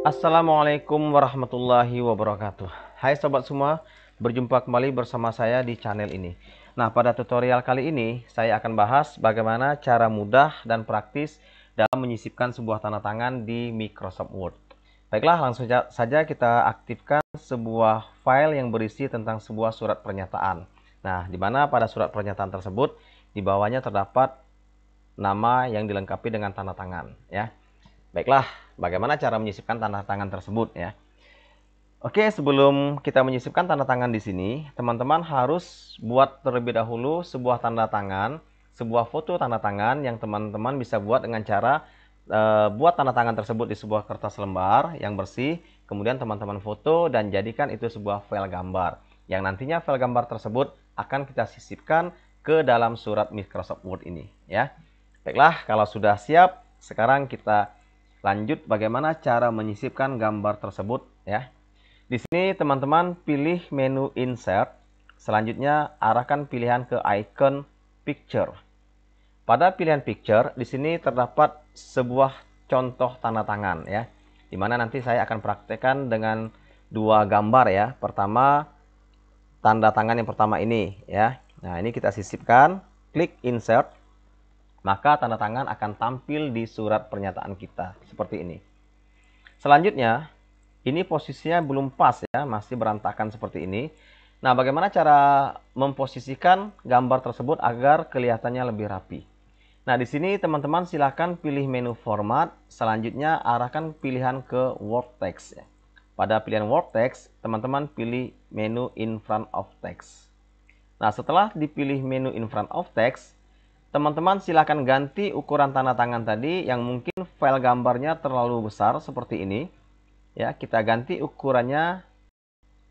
Assalamualaikum warahmatullahi wabarakatuh Hai sobat semua, berjumpa kembali bersama saya di channel ini Nah pada tutorial kali ini saya akan bahas bagaimana cara mudah dan praktis dalam menyisipkan sebuah tanda tangan di Microsoft Word Baiklah langsung saja kita aktifkan sebuah file yang berisi tentang sebuah surat pernyataan Nah di mana pada surat pernyataan tersebut di bawahnya terdapat nama yang dilengkapi dengan tanda tangan ya Baiklah, bagaimana cara menyisipkan tanda tangan tersebut ya? Oke, sebelum kita menyisipkan tanda tangan di sini, teman-teman harus buat terlebih dahulu sebuah tanda tangan, sebuah foto tanda tangan yang teman-teman bisa buat dengan cara e, buat tanda tangan tersebut di sebuah kertas lembar yang bersih, kemudian teman-teman foto dan jadikan itu sebuah file gambar. Yang nantinya file gambar tersebut akan kita sisipkan ke dalam surat Microsoft Word ini ya. Baiklah, kalau sudah siap, sekarang kita Lanjut bagaimana cara menyisipkan gambar tersebut ya. Di sini teman-teman pilih menu insert, selanjutnya arahkan pilihan ke icon picture. Pada pilihan picture di sini terdapat sebuah contoh tanda tangan ya. Dimana nanti saya akan praktekkan dengan dua gambar ya. Pertama tanda tangan yang pertama ini ya. Nah, ini kita sisipkan, klik insert maka tanda tangan akan tampil di surat pernyataan kita seperti ini. Selanjutnya, ini posisinya belum pas ya, masih berantakan seperti ini. Nah, bagaimana cara memposisikan gambar tersebut agar kelihatannya lebih rapi? Nah, di sini teman-teman silahkan pilih menu format, selanjutnya arahkan pilihan ke Word Text. Ya. Pada pilihan Word Text, teman-teman pilih menu In Front of Text. Nah, setelah dipilih menu In Front of Text, Teman-teman silahkan ganti ukuran tanda tangan tadi yang mungkin file gambarnya terlalu besar seperti ini. Ya, kita ganti ukurannya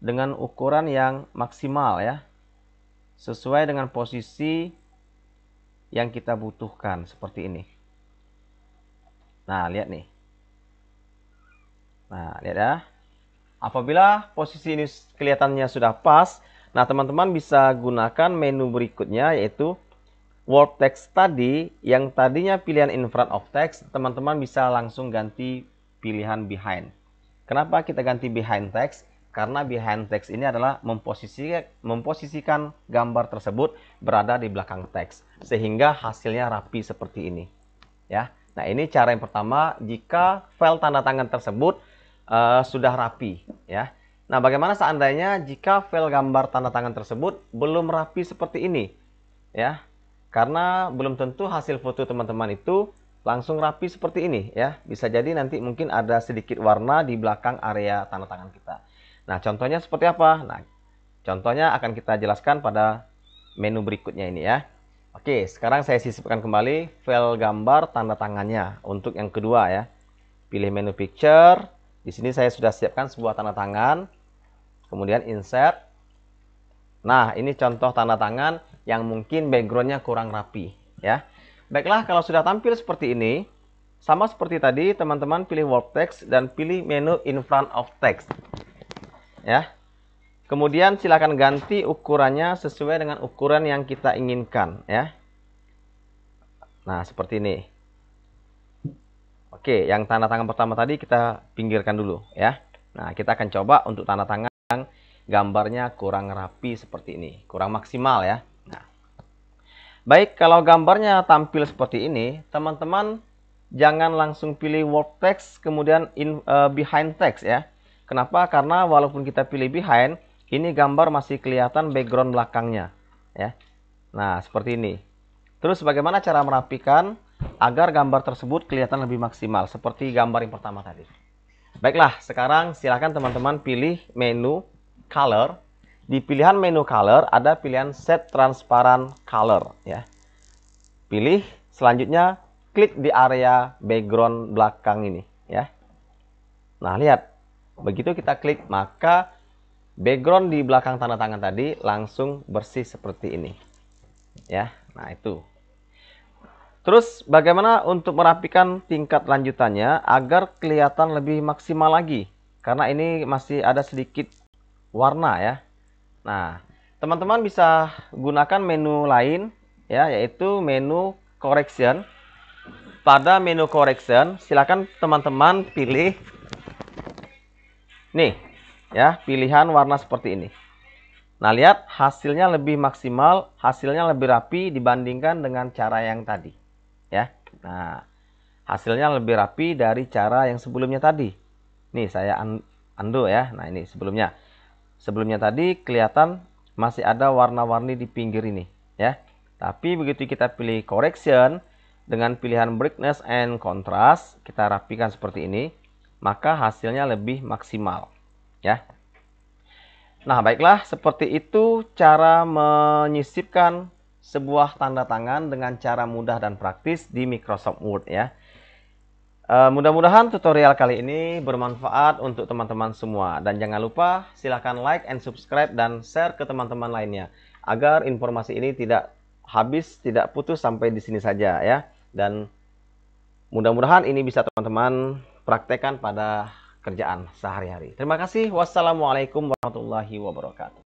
dengan ukuran yang maksimal ya. Sesuai dengan posisi yang kita butuhkan seperti ini. Nah, lihat nih. Nah, lihat ya. Apabila posisi ini kelihatannya sudah pas, nah teman-teman bisa gunakan menu berikutnya yaitu word text tadi yang tadinya pilihan in front of text, teman-teman bisa langsung ganti pilihan behind. Kenapa kita ganti behind text? Karena behind text ini adalah memposisikan, memposisikan gambar tersebut berada di belakang teks sehingga hasilnya rapi seperti ini. Ya. Nah, ini cara yang pertama jika file tanda tangan tersebut uh, sudah rapi, ya. Nah, bagaimana seandainya jika file gambar tanda tangan tersebut belum rapi seperti ini? Ya karena belum tentu hasil foto teman-teman itu langsung rapi seperti ini ya bisa jadi nanti mungkin ada sedikit warna di belakang area tanda tangan kita nah contohnya seperti apa nah contohnya akan kita jelaskan pada menu berikutnya ini ya Oke sekarang saya sisipkan kembali file gambar tanda tangannya untuk yang kedua ya pilih menu picture di sini saya sudah siapkan sebuah tanda tangan kemudian insert Nah, ini contoh tanda tangan yang mungkin backgroundnya kurang rapi, ya. Baiklah, kalau sudah tampil seperti ini, sama seperti tadi, teman-teman pilih Word Text dan pilih menu In Front of Text, ya. Kemudian silakan ganti ukurannya sesuai dengan ukuran yang kita inginkan, ya. Nah, seperti ini. Oke, yang tanda tangan pertama tadi kita pinggirkan dulu, ya. Nah, kita akan coba untuk tanda tangan gambarnya kurang rapi seperti ini, kurang maksimal ya. Nah. Baik, kalau gambarnya tampil seperti ini, teman-teman jangan langsung pilih word text kemudian in, uh, behind text ya. Kenapa? Karena walaupun kita pilih behind, ini gambar masih kelihatan background belakangnya ya. Nah, seperti ini. Terus bagaimana cara merapikan agar gambar tersebut kelihatan lebih maksimal seperti gambar yang pertama tadi. Baiklah, sekarang silakan teman-teman pilih menu color, di pilihan menu color ada pilihan set transparan color ya. Pilih selanjutnya klik di area background belakang ini ya. Nah, lihat. Begitu kita klik maka background di belakang tanda tangan tadi langsung bersih seperti ini. Ya, nah itu. Terus bagaimana untuk merapikan tingkat lanjutannya agar kelihatan lebih maksimal lagi? Karena ini masih ada sedikit warna ya. Nah, teman-teman bisa gunakan menu lain ya yaitu menu correction. Pada menu correction, silakan teman-teman pilih nih ya, pilihan warna seperti ini. Nah, lihat hasilnya lebih maksimal, hasilnya lebih rapi dibandingkan dengan cara yang tadi. Ya. Nah, hasilnya lebih rapi dari cara yang sebelumnya tadi. Nih, saya undo ya. Nah, ini sebelumnya sebelumnya tadi kelihatan masih ada warna-warni di pinggir ini ya. Tapi begitu kita pilih correction dengan pilihan brightness and contrast kita rapikan seperti ini, maka hasilnya lebih maksimal ya. Nah, baiklah seperti itu cara menyisipkan sebuah tanda tangan dengan cara mudah dan praktis di Microsoft Word ya. Eh, mudah-mudahan tutorial kali ini bermanfaat untuk teman-teman semua. Dan jangan lupa silahkan like and subscribe dan share ke teman-teman lainnya. Agar informasi ini tidak habis, tidak putus sampai di sini saja ya. Dan mudah-mudahan ini bisa teman-teman praktekkan pada kerjaan sehari-hari. Terima kasih. Wassalamualaikum warahmatullahi wabarakatuh.